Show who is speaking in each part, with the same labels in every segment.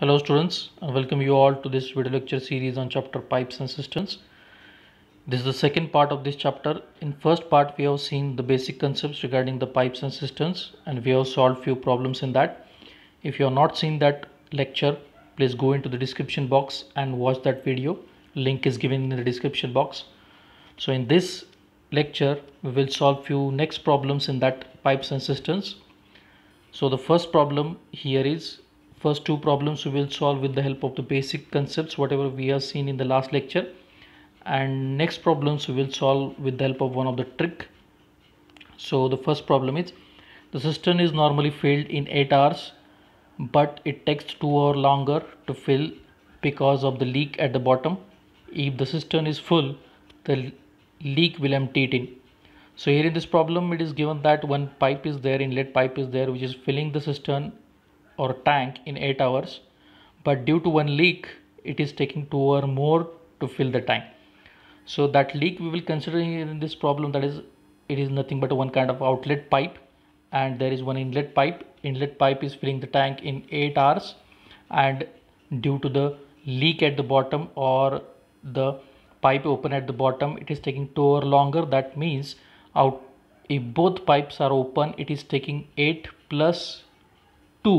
Speaker 1: Hello students, and welcome you all to this video lecture series on chapter pipes and systems. This is the second part of this chapter. In first part we have seen the basic concepts regarding the pipes and systems and we have solved few problems in that. If you have not seen that lecture, please go into the description box and watch that video. Link is given in the description box. So in this lecture we will solve few next problems in that pipes and systems. So the first problem here is first two problems we will solve with the help of the basic concepts whatever we have seen in the last lecture and next problems we will solve with the help of one of the trick so the first problem is the cistern is normally filled in 8 hours but it takes 2 hour longer to fill because of the leak at the bottom if the cistern is full the leak will empty it in so here in this problem it is given that one pipe is there inlet pipe is there which is filling the cistern or tank in 8 hours but due to one leak it is taking 2 or more to fill the tank so that leak we will consider in this problem that is it is nothing but one kind of outlet pipe and there is one inlet pipe inlet pipe is filling the tank in 8 hours and due to the leak at the bottom or the pipe open at the bottom it is taking 2 or longer that means out if both pipes are open it is taking 8 plus 2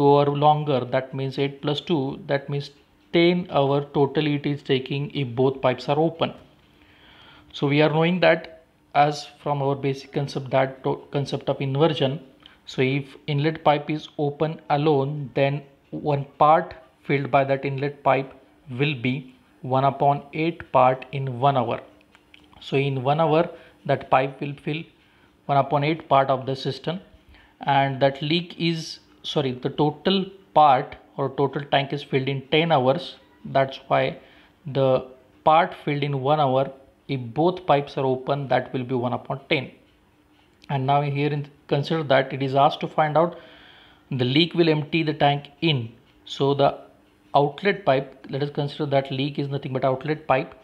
Speaker 1: 2 hour longer that means 8 plus 2 that means 10 hour totally it is taking if both pipes are open so we are knowing that as from our basic concept that concept of inversion so if inlet pipe is open alone then one part filled by that inlet pipe will be 1 upon 8 part in 1 hour so in 1 hour that pipe will fill 1 upon 8 part of the system and that leak is sorry the total part or total tank is filled in 10 hours that's why the part filled in 1 hour if both pipes are open that will be 1 upon 10 and now here in, consider that it is asked to find out the leak will empty the tank in so the outlet pipe let us consider that leak is nothing but outlet pipe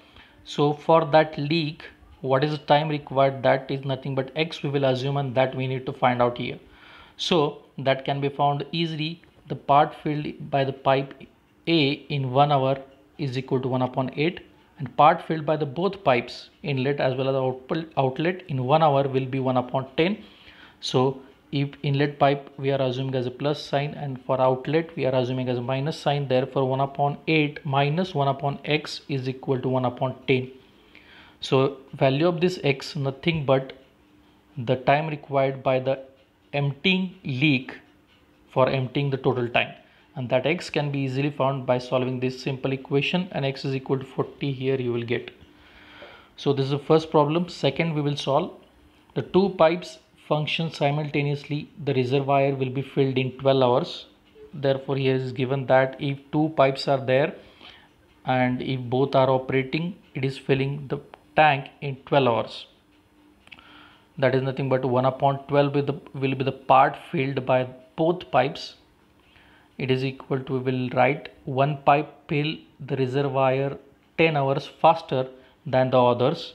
Speaker 1: so for that leak what is the time required that is nothing but x we will assume and that we need to find out here so that can be found easily. The part filled by the pipe A in 1 hour is equal to 1 upon 8 and part filled by the both pipes inlet as well as outlet in 1 hour will be 1 upon 10. So if inlet pipe we are assuming as a plus sign and for outlet we are assuming as a minus sign therefore 1 upon 8 minus 1 upon x is equal to 1 upon 10 so value of this x nothing but the time required by the emptying leak for emptying the total time and that x can be easily found by solving this simple equation and x is equal to 40 here you will get so this is the first problem second we will solve the two pipes function simultaneously the reservoir will be filled in 12 hours therefore here is given that if two pipes are there and if both are operating it is filling the tank in 12 hours that is nothing but 1 upon 12 with the, will be the part filled by both pipes it is equal to we will write one pipe fill the reservoir 10 hours faster than the others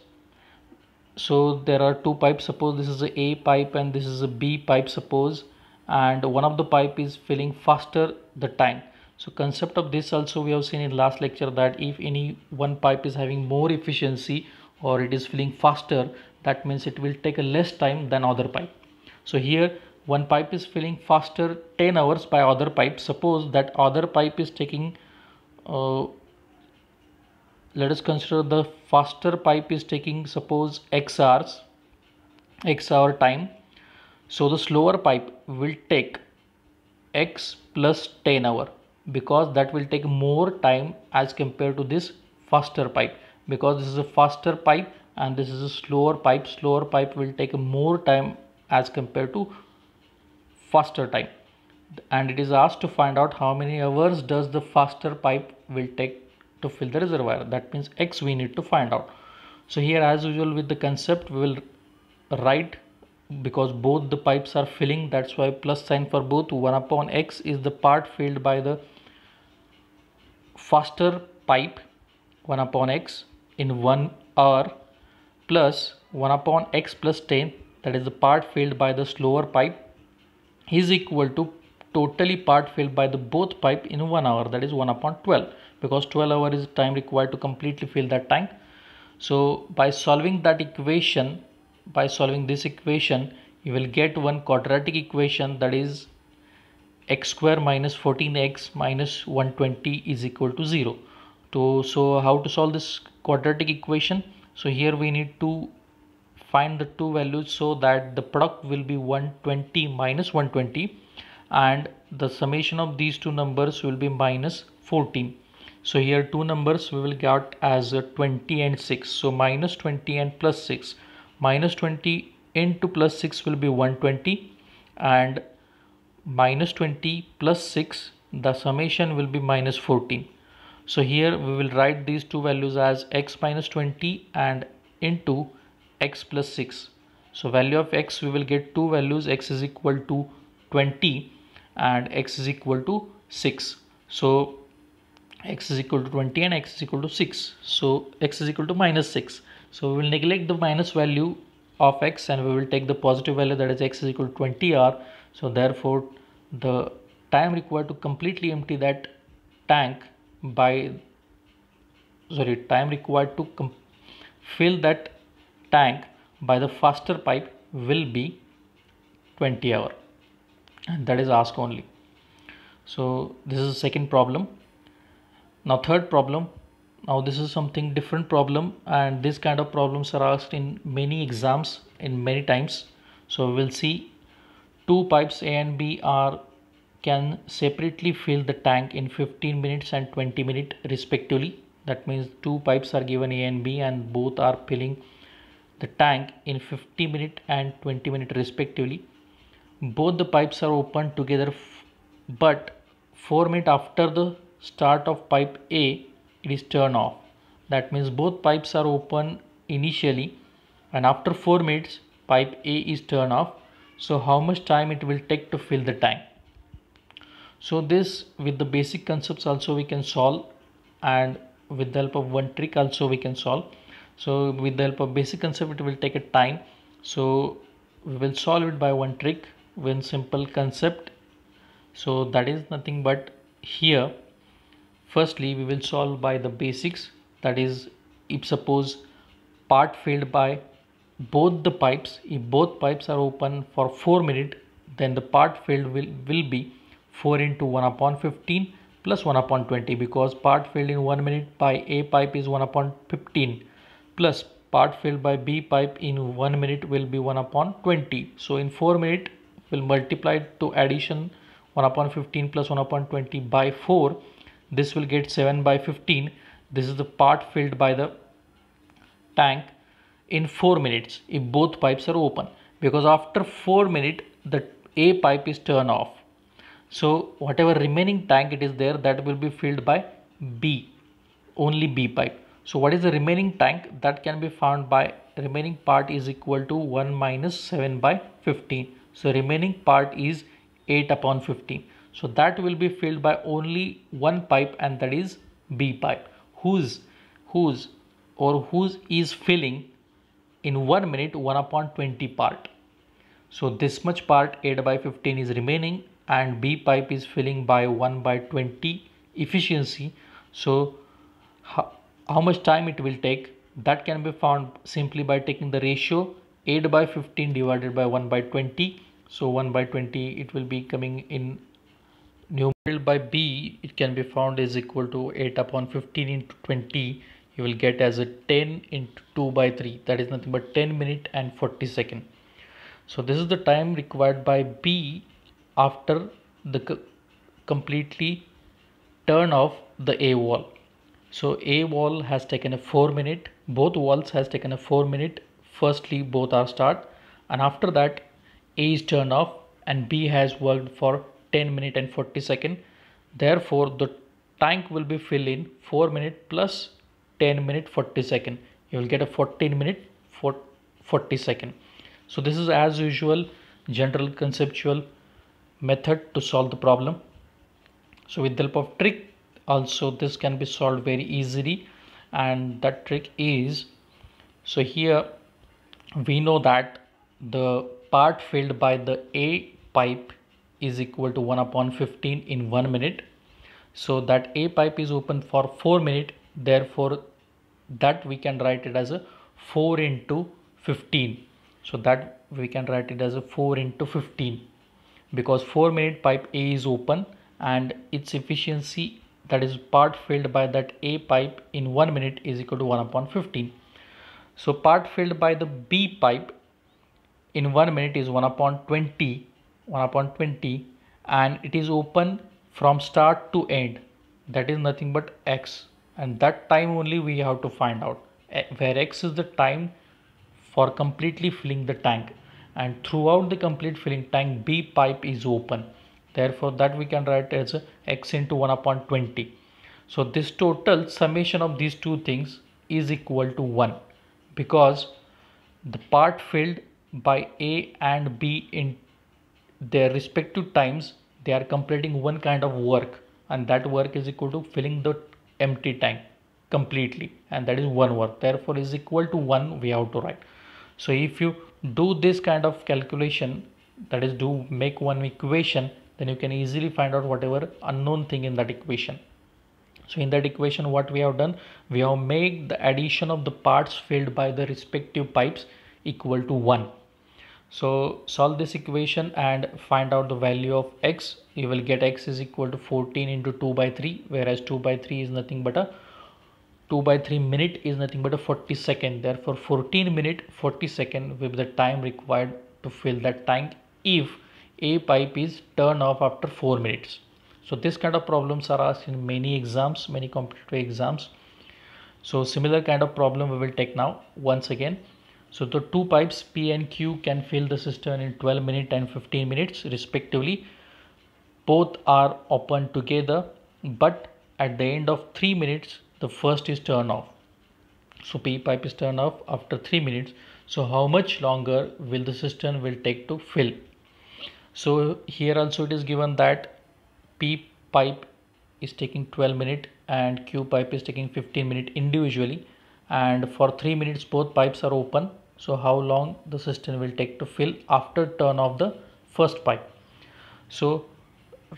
Speaker 1: so there are two pipes suppose this is a a pipe and this is a b pipe suppose and one of the pipe is filling faster the time so concept of this also we have seen in last lecture that if any one pipe is having more efficiency or it is filling faster that means it will take less time than other pipe so here one pipe is filling faster 10 hours by other pipe suppose that other pipe is taking uh, let us consider the faster pipe is taking suppose x hours x hour time so the slower pipe will take x plus 10 hour because that will take more time as compared to this faster pipe because this is a faster pipe and this is a slower pipe slower pipe will take more time as compared to faster time and it is asked to find out how many hours does the faster pipe will take to fill the reservoir that means x we need to find out so here as usual with the concept we will write because both the pipes are filling that's why plus sign for both 1 upon x is the part filled by the faster pipe 1 upon x in 1 hour plus 1 upon x plus 10 that is the part filled by the slower pipe is equal to totally part filled by the both pipe in 1 hour that is 1 upon 12 because 12 hour is time required to completely fill that tank so by solving that equation by solving this equation you will get one quadratic equation that is x square minus 14x minus 120 is equal to 0 to so how to solve this quadratic equation so here we need to find the two values so that the product will be 120 minus 120 and the summation of these two numbers will be minus 14 so here two numbers we will get as 20 and 6 so minus 20 and plus 6 minus 20 into plus 6 will be 120 and minus 20 plus 6 the summation will be minus 14 so here we will write these two values as x minus 20 and into x plus 6. So value of x we will get two values x is equal to 20 and x is equal to 6. So x is equal to 20 and x is equal to 6. So x is equal to minus 6. So we will neglect the minus value of x and we will take the positive value that is x is equal to 20r. So therefore the time required to completely empty that tank by sorry time required to fill that tank by the faster pipe will be 20 hour and that is ask only so this is the second problem now third problem now this is something different problem and this kind of problems are asked in many exams in many times so we'll see two pipes a and b are can separately fill the tank in 15 minutes and 20 minutes respectively that means two pipes are given A and B and both are filling the tank in 50 minute and 20 minute respectively both the pipes are open together but 4 minutes after the start of pipe A it is turned off that means both pipes are open initially and after 4 minutes pipe A is turned off so how much time it will take to fill the tank so this with the basic concepts also we can solve and with the help of one trick also we can solve so with the help of basic concept it will take a time so we will solve it by one trick one simple concept so that is nothing but here firstly we will solve by the basics that is if suppose part filled by both the pipes if both pipes are open for 4 minutes then the part filled will, will be 4 into 1 upon 15 plus 1 upon 20 because part filled in 1 minute by A pipe is 1 upon 15 plus part filled by B pipe in 1 minute will be 1 upon 20. So in 4 minute will multiply to addition 1 upon 15 plus 1 upon 20 by 4. This will get 7 by 15. This is the part filled by the tank in 4 minutes if both pipes are open because after 4 minute the A pipe is turned off so whatever remaining tank it is there that will be filled by B, only B pipe. So what is the remaining tank that can be found by remaining part is equal to 1 minus 7 by 15. So remaining part is 8 upon 15. So that will be filled by only one pipe and that is B pipe. Whose, whose or whose is filling in 1 minute 1 upon 20 part. So this much part 8 by 15 is remaining and B pipe is filling by 1 by 20 efficiency. So how, how much time it will take that can be found simply by taking the ratio 8 by 15 divided by 1 by 20. So 1 by 20 it will be coming in Numerical by B it can be found is equal to 8 upon 15 into 20 you will get as a 10 into 2 by 3 that is nothing but 10 minute and 40 second. So this is the time required by B after the completely turn off the A wall. So A wall has taken a 4 minute, both walls has taken a 4 minute. Firstly, both are start and after that A is turned off and B has worked for 10 minute and 40 second. Therefore, the tank will be filled in 4 minute plus 10 minute 40 second. You will get a 14 minute for 40 second. So this is as usual general conceptual method to solve the problem so with the help of trick also this can be solved very easily and that trick is so here we know that the part filled by the A pipe is equal to 1 upon 15 in 1 minute. So that A pipe is open for 4 minute. Therefore, that we can write it as a 4 into 15. So that we can write it as a 4 into 15 because 4 minute pipe A is open and its efficiency that is part filled by that A pipe in 1 minute is equal to 1 upon 15. So part filled by the B pipe in 1 minute is 1 upon 20 1 upon 20 and it is open from start to end that is nothing but x and that time only we have to find out eh, where x is the time for completely filling the tank and throughout the complete filling tank B pipe is open. Therefore that we can write as x into 1 upon 20. So this total summation of these two things is equal to 1 because the part filled by A and B in their respective times they are completing one kind of work and that work is equal to filling the empty tank completely and that is one work therefore is equal to one we have to write so if you do this kind of calculation that is do make one equation then you can easily find out whatever unknown thing in that equation so in that equation what we have done we have made the addition of the parts filled by the respective pipes equal to 1 so solve this equation and find out the value of x you will get x is equal to 14 into 2 by 3 whereas 2 by 3 is nothing but a 2 by 3 minute is nothing but a 40 second therefore 14 minute 40 second will be the time required to fill that tank if a pipe is turned off after 4 minutes so this kind of problems are asked in many exams many competitive exams so similar kind of problem we will take now once again so the two pipes p and q can fill the cistern in 12 minutes and 15 minutes respectively both are open together but at the end of 3 minutes the first is turn off so p pipe is turned off after 3 minutes so how much longer will the system will take to fill so here also it is given that p pipe is taking 12 minute and q pipe is taking 15 minute individually and for 3 minutes both pipes are open so how long the system will take to fill after turn off the first pipe so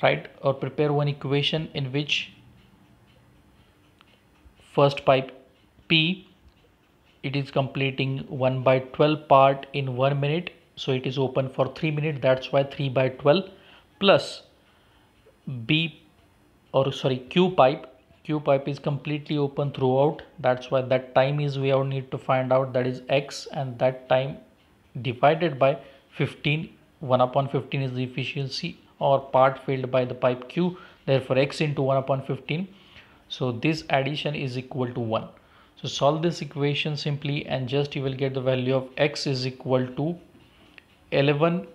Speaker 1: write or prepare one equation in which first pipe P it is completing 1 by 12 part in 1 minute so it is open for 3 minutes that's why 3 by 12 plus B or sorry Q pipe Q pipe is completely open throughout that's why that time is we all need to find out that is X and that time divided by 15 1 upon 15 is the efficiency or part filled by the pipe Q therefore X into 1 upon 15 so this addition is equal to 1. So solve this equation simply and just you will get the value of x is equal to 11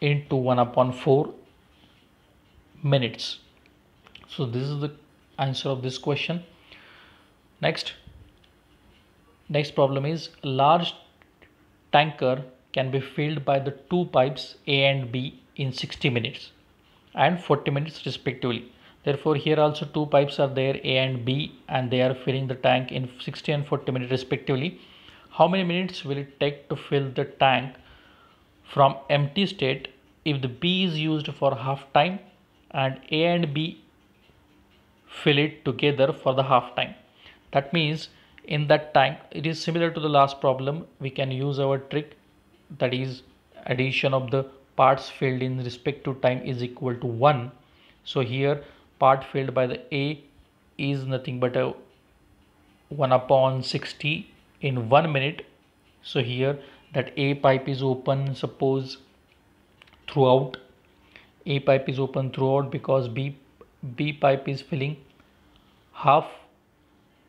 Speaker 1: into 1 upon 4 minutes. So this is the answer of this question. Next, next problem is large tanker can be filled by the two pipes A and B in 60 minutes and 40 minutes respectively. Therefore, here also two pipes are there, A and B, and they are filling the tank in 60 and 40 minutes respectively. How many minutes will it take to fill the tank from empty state if the B is used for half time and A and B fill it together for the half time? That means in that tank, it is similar to the last problem. We can use our trick that is addition of the parts filled in respect to time is equal to 1. So here part filled by the A is nothing but a 1 upon 60 in 1 minute. So here that A pipe is open suppose throughout. A pipe is open throughout because B, B pipe is filling half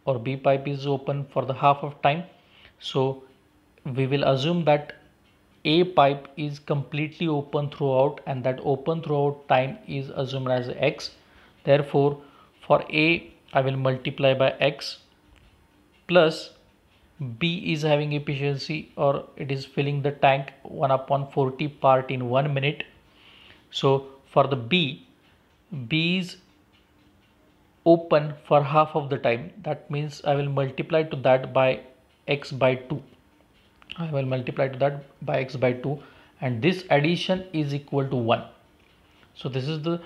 Speaker 1: or B pipe is open for the half of time. So we will assume that a pipe is completely open throughout and that open throughout time is assumed as X Therefore, for A, I will multiply by X plus B is having efficiency or it is filling the tank 1 upon 40 part in 1 minute. So for the B, B is open for half of the time. That means I will multiply to that by x by 2. I will multiply to that by x by 2 and this addition is equal to 1. So this is the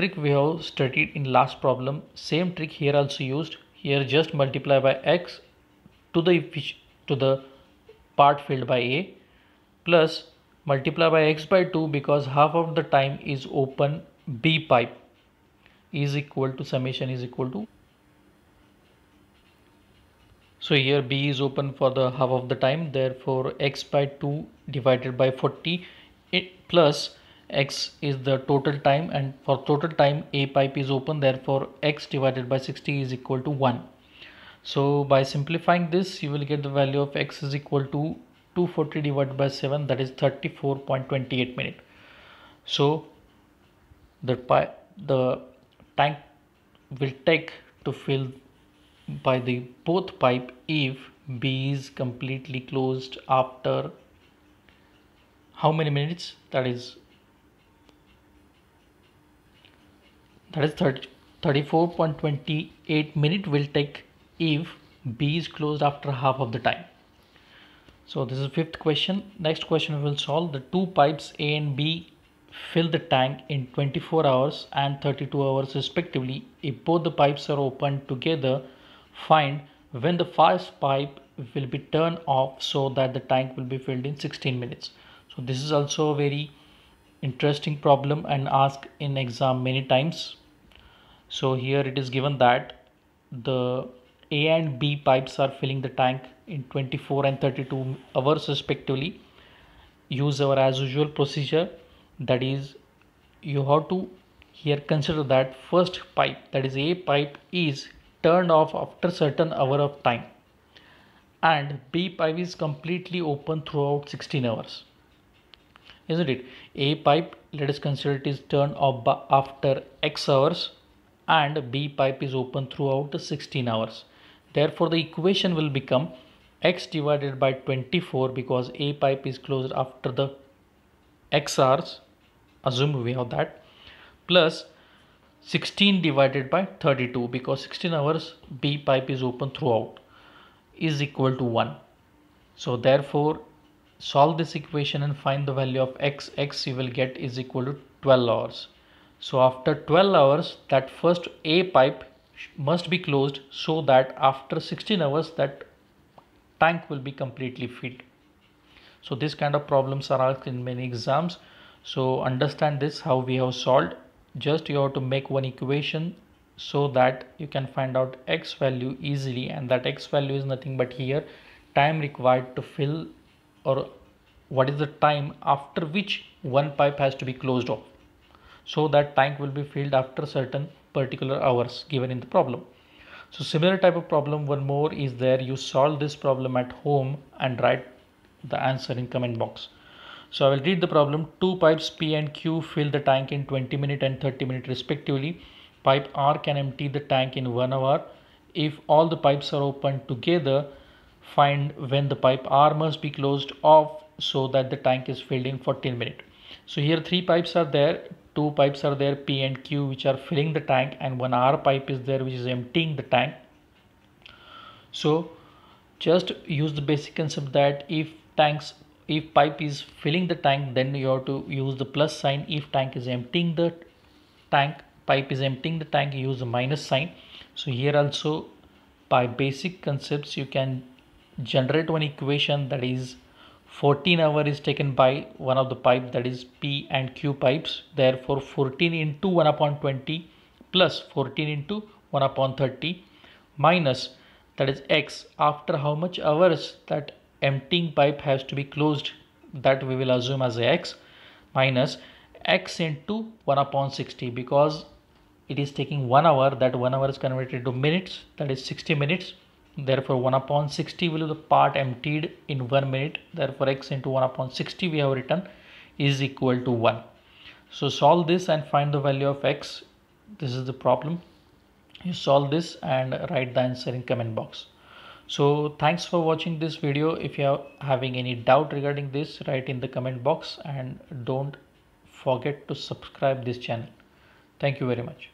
Speaker 1: trick we have studied in last problem same trick here also used here just multiply by x to the to the part filled by a plus multiply by x by 2 because half of the time is open b pipe is equal to summation is equal to so here b is open for the half of the time therefore x by 2 divided by 40 it plus x is the total time and for total time a pipe is open therefore x divided by 60 is equal to 1 so by simplifying this you will get the value of x is equal to 240 divided by 7 that is 34.28 minute so the pipe the tank will take to fill by the both pipe if B is completely closed after how many minutes that is that is 34.28 minute will take if B is closed after half of the time. So this is fifth question. Next question we will solve the two pipes A and B fill the tank in 24 hours and 32 hours respectively. If both the pipes are opened together, find when the first pipe will be turned off so that the tank will be filled in 16 minutes. So this is also a very interesting problem and ask in exam many times. So here it is given that the A and B pipes are filling the tank in 24 and 32 hours respectively. Use our as usual procedure that is you have to here consider that first pipe that is A pipe is turned off after certain hour of time and B pipe is completely open throughout 16 hours isn't it a pipe let us consider it is turned off after x hours and B pipe is open throughout 16 hours. Therefore, the equation will become x divided by 24 because A pipe is closed after the x hours, assume we have that, plus 16 divided by 32 because 16 hours B pipe is open throughout is equal to 1. So therefore, solve this equation and find the value of x, x you will get is equal to 12 hours. So after 12 hours that first A pipe must be closed so that after 16 hours that tank will be completely filled. So this kind of problems are asked in many exams. So understand this how we have solved. Just you have to make one equation so that you can find out x value easily and that x value is nothing but here time required to fill or what is the time after which one pipe has to be closed off so that tank will be filled after certain particular hours given in the problem. So similar type of problem one more is there you solve this problem at home and write the answer in comment box. So I will read the problem two pipes P and Q fill the tank in 20 minute and 30 minute respectively. Pipe R can empty the tank in 1 hour. If all the pipes are open together find when the pipe R must be closed off so that the tank is filled in 14 minutes. So here three pipes are there two pipes are there p and q which are filling the tank and one r pipe is there which is emptying the tank so just use the basic concept that if tanks if pipe is filling the tank then you have to use the plus sign if tank is emptying the tank pipe is emptying the tank use the minus sign so here also by basic concepts you can generate one equation that is 14 hour is taken by one of the pipe that is P and Q pipes. Therefore 14 into 1 upon 20 plus 14 into 1 upon 30 minus that is X after how much hours that emptying pipe has to be closed that we will assume as X minus X into 1 upon 60 because it is taking 1 hour that 1 hour is converted to minutes that is 60 minutes Therefore, 1 upon 60 will be the part emptied in 1 minute. Therefore, x into 1 upon 60 we have written is equal to 1. So solve this and find the value of x. This is the problem. You solve this and write the answer in comment box. So thanks for watching this video. If you are having any doubt regarding this, write in the comment box and don't forget to subscribe this channel. Thank you very much.